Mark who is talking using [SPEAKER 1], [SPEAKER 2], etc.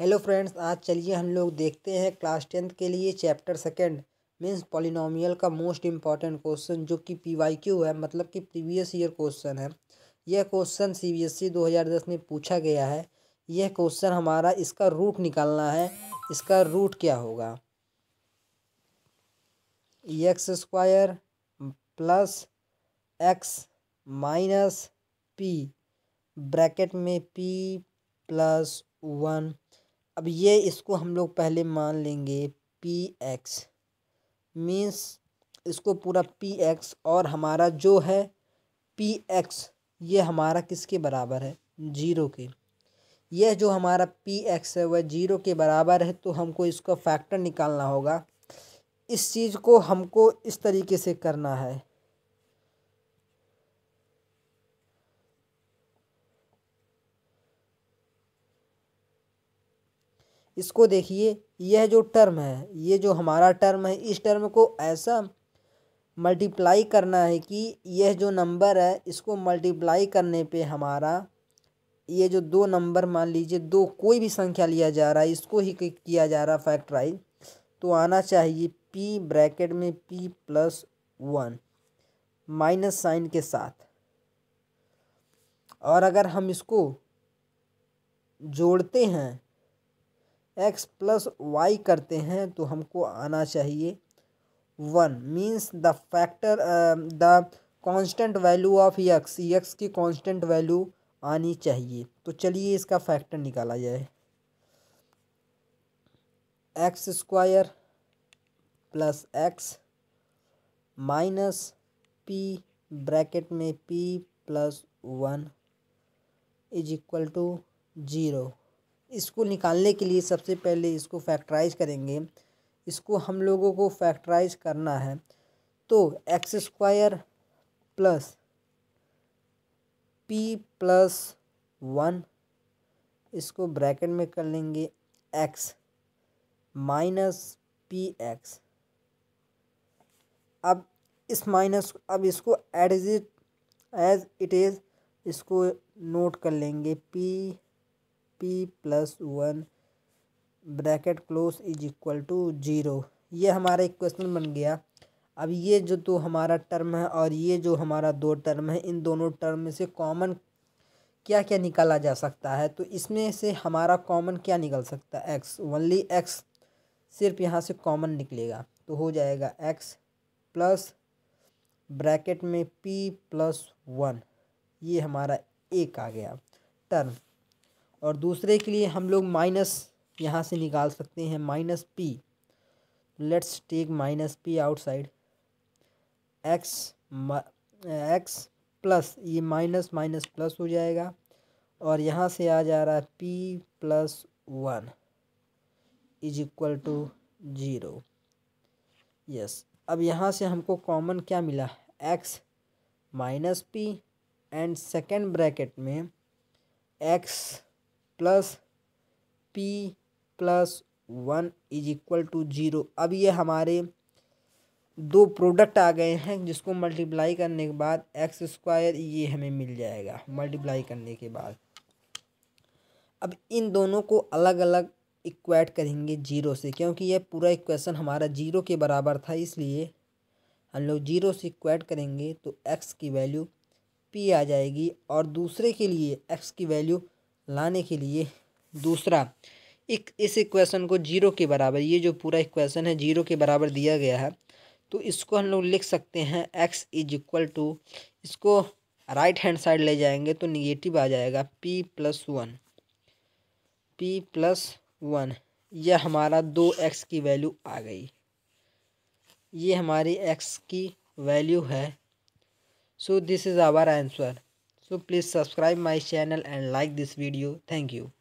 [SPEAKER 1] hello friends आज चलिए हम लोग देखते हैं क्लास टेंथ के लिए चैप्टर सेकेंड मीन्स पॉलिनोमियल का मोस्ट इम्पॉर्टेंट क्वेश्चन जो कि पी वाई क्यू है मतलब कि प्रीवियस ईयर क्वेश्चन है यह question C B S E दो हज़ार दस में पूछा गया है यह क्वेश्चन हमारा इसका रूट निकालना है इसका रूट क्या होगा x square plus x minus p bracket में पी प्लस वन अब ये इसको हम लोग पहले मान लेंगे पी एक्स मीन्स इसको पूरा पी एक्स और हमारा जो है पी एक्स ये हमारा किसके बराबर है जीरो के यह जो हमारा पी एक्स है वह जीरो के बराबर है तो हमको इसका फैक्टर निकालना होगा इस चीज़ को हमको इस तरीके से करना है इसको देखिए यह जो टर्म है ये जो हमारा टर्म है इस टर्म को ऐसा मल्टीप्लाई करना है कि यह जो नंबर है इसको मल्टीप्लाई करने पे हमारा ये जो दो नंबर मान लीजिए दो कोई भी संख्या लिया जा रहा है इसको ही किया जा रहा है फैक्टराइज तो आना चाहिए पी ब्रैकेट में p plus one minus sign के साथ और अगर हम इसको जोड़ते हैं एक्स प्लस वाई करते हैं तो हमको आना चाहिए one means the factor the constant value of x x की कांस्टेंट वैल्यू आनी चाहिए तो चलिए इसका फैक्टर निकाला जाए x square plus x minus p bracket में p plus one is equal to zero इसको निकालने के लिए सबसे पहले इसको फैक्टराइज करेंगे इसको हम लोगों को फैक्टराइज करना है तो x square plus p plus one इसको ब्रैकेट में कर लेंगे एक्स माइनस पी एक्स अब इस माइनस अब इसको एडजिट एज इट इज़ इसको नोट कर लेंगे p p plus one bracket close is equal to zero ये हमारा एक क्वेश्चन बन गया अब ये जो तो हमारा टर्म है और ये जो हमारा दो टर्म है इन दोनों टर्म में से कॉमन क्या क्या निकाला जा सकता है तो इसमें से हमारा कॉमन क्या निकल सकता है एक्स ओनली एक्स सिर्फ यहाँ से कॉमन निकलेगा तो हो जाएगा एक्स प्लस ब्रैकेट में पी प्लस वन ये हमारा एक आ गया टर्म और दूसरे के लिए हम लोग माइनस यहाँ से निकाल सकते हैं minus p let's take minus p outside x x plus ये माइनस माइनस प्लस हो जाएगा और यहाँ से आ जा रहा है p plus one is equal to zero yes अब यहाँ से हमको कॉमन क्या मिला x minus p and second bracket में x plus p plus one is equal to zero अब ये हमारे दो प्रोडक्ट आ गए हैं जिसको मल्टीप्लाई करने के बाद एक्स स्क्वायर ये हमें मिल जाएगा मल्टीप्लाई करने के बाद अब इन दोनों को अलग अलग इक्वेट करेंगे जीरो से क्योंकि यह पूरा इक्वेशन हमारा जीरो के बराबर था इसलिए हम लोग जीरो से इक्वेट करेंगे तो एक्स की वैल्यू पी आ जाएगी और दूसरे के लिए एक्स की वैल्यू लाने के लिए दूसरा एक इस इक्वेशन को जीरो के बराबर ये जो पूरा इक्वेशन है जीरो के बराबर दिया गया है तो इसको हम लोग लिख सकते हैं एक्स इज इक्वल टू इसको राइट हैंड साइड ले जाएंगे तो निगेटिव आ जाएगा p plus one p plus one यह हमारा दो एक्स की वैल्यू आ गई ये हमारी एक्स की वैल्यू है so this is our answer so please subscribe my channel and like this video thank you